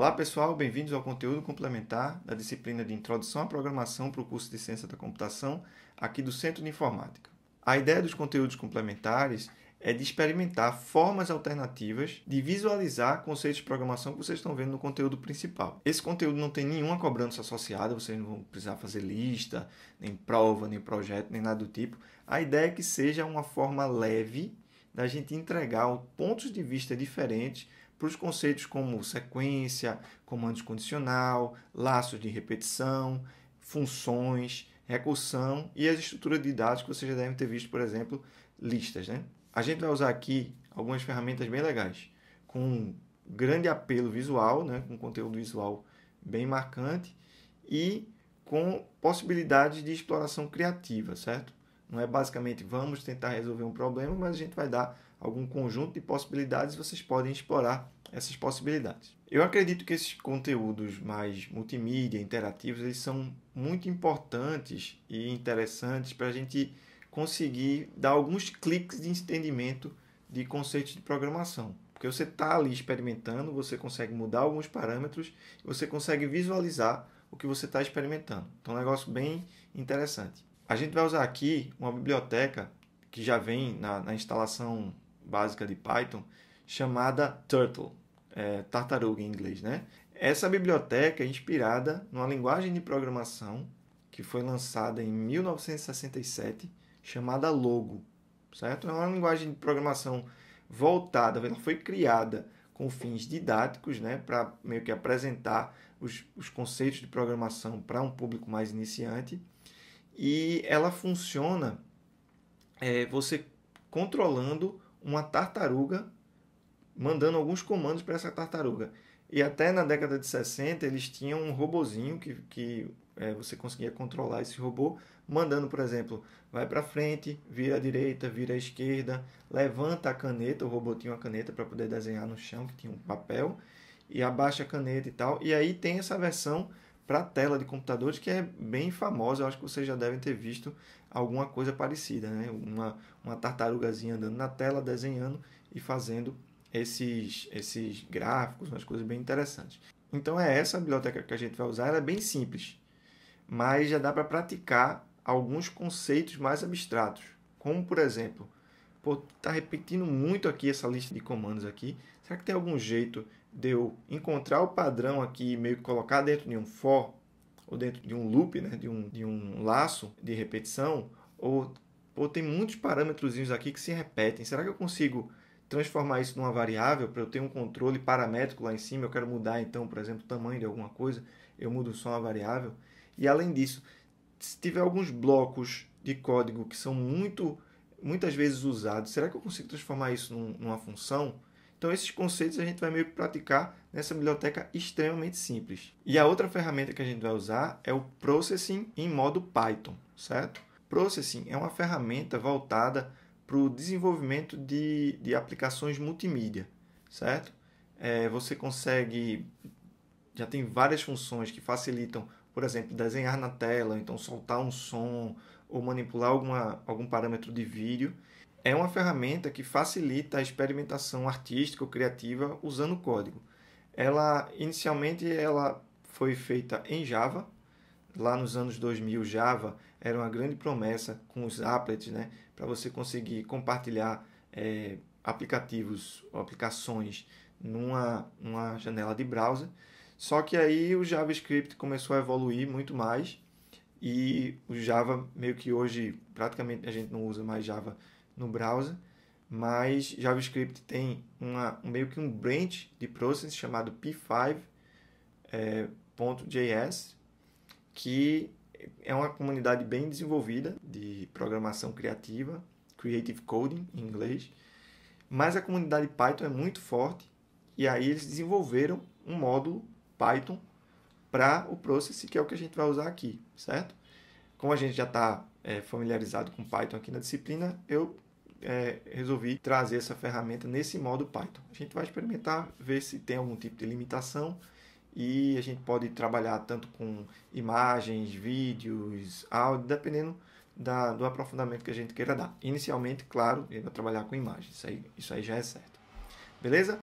Olá pessoal, bem-vindos ao conteúdo complementar da disciplina de Introdução à Programação para o curso de Ciência da Computação aqui do Centro de Informática. A ideia dos conteúdos complementares é de experimentar formas alternativas de visualizar conceitos de programação que vocês estão vendo no conteúdo principal. Esse conteúdo não tem nenhuma cobrança associada, vocês não vão precisar fazer lista, nem prova, nem projeto, nem nada do tipo. A ideia é que seja uma forma leve da gente entregar pontos de vista diferentes para os conceitos como sequência, comandos condicional, laços de repetição, funções, recursão e as estruturas de dados que vocês já devem ter visto, por exemplo, listas. Né? A gente vai usar aqui algumas ferramentas bem legais, com grande apelo visual, né? com conteúdo visual bem marcante e com possibilidades de exploração criativa, certo? Não é basicamente vamos tentar resolver um problema, mas a gente vai dar algum conjunto de possibilidades e vocês podem explorar essas possibilidades. Eu acredito que esses conteúdos mais multimídia, interativos, eles são muito importantes e interessantes para a gente conseguir dar alguns cliques de entendimento de conceitos de programação. Porque você está ali experimentando, você consegue mudar alguns parâmetros, você consegue visualizar o que você está experimentando. Então, é um negócio bem interessante. A gente vai usar aqui uma biblioteca que já vem na, na instalação básica de Python, chamada Turtle, é, tartaruga em inglês, né? Essa biblioteca é inspirada numa linguagem de programação que foi lançada em 1967, chamada Logo, certo? É uma linguagem de programação voltada, ela foi criada com fins didáticos, né, para meio que apresentar os, os conceitos de programação para um público mais iniciante e ela funciona é, você controlando uma tartaruga, mandando alguns comandos para essa tartaruga. E até na década de 60 eles tinham um robozinho que, que é, você conseguia controlar esse robô, mandando, por exemplo, vai para frente, vira à direita, vira à esquerda, levanta a caneta, o robô tinha uma caneta para poder desenhar no chão, que tinha um papel, e abaixa a caneta e tal. E aí tem essa versão para a tela de computadores, que é bem famosa. Eu acho que vocês já devem ter visto alguma coisa parecida, né? Uma, uma tartarugazinha andando na tela, desenhando e fazendo esses, esses gráficos, umas coisas bem interessantes. Então é essa a biblioteca que a gente vai usar. Ela é bem simples, mas já dá para praticar alguns conceitos mais abstratos, como por exemplo, está repetindo muito aqui essa lista de comandos aqui. Será que tem algum jeito de eu encontrar o padrão aqui, meio que colocar dentro de um for, ou dentro de um loop, né, de, um, de um laço de repetição, ou, ou tem muitos parâmetros aqui que se repetem. Será que eu consigo transformar isso numa variável para eu ter um controle paramétrico lá em cima? Eu quero mudar, então, por exemplo, o tamanho de alguma coisa, eu mudo só uma variável. E além disso, se tiver alguns blocos de código que são muito muitas vezes usados, será que eu consigo transformar isso num, numa função? Então, esses conceitos a gente vai meio que praticar nessa biblioteca extremamente simples. E a outra ferramenta que a gente vai usar é o Processing em modo Python, certo? Processing é uma ferramenta voltada para o desenvolvimento de, de aplicações multimídia, certo? É, você consegue, já tem várias funções que facilitam, por exemplo, desenhar na tela, então soltar um som ou manipular alguma, algum parâmetro de vídeo é uma ferramenta que facilita a experimentação artística ou criativa usando código. Ela inicialmente ela foi feita em Java. Lá nos anos 2000, Java era uma grande promessa com os applets, né, para você conseguir compartilhar é, aplicativos, aplicações numa, numa janela de browser. Só que aí o JavaScript começou a evoluir muito mais e o Java meio que hoje praticamente a gente não usa mais Java no browser, mas JavaScript tem uma, meio que um branch de process chamado p5.js, é, que é uma comunidade bem desenvolvida de programação criativa, creative coding em inglês, mas a comunidade Python é muito forte e aí eles desenvolveram um módulo Python para o Process, que é o que a gente vai usar aqui, certo? Como a gente já está é, familiarizado com Python aqui na disciplina, eu é, resolvi trazer essa ferramenta nesse modo Python. A gente vai experimentar, ver se tem algum tipo de limitação e a gente pode trabalhar tanto com imagens, vídeos, áudio, dependendo da, do aprofundamento que a gente queira dar. Inicialmente, claro, ele vai trabalhar com imagens, isso aí, isso aí já é certo. Beleza?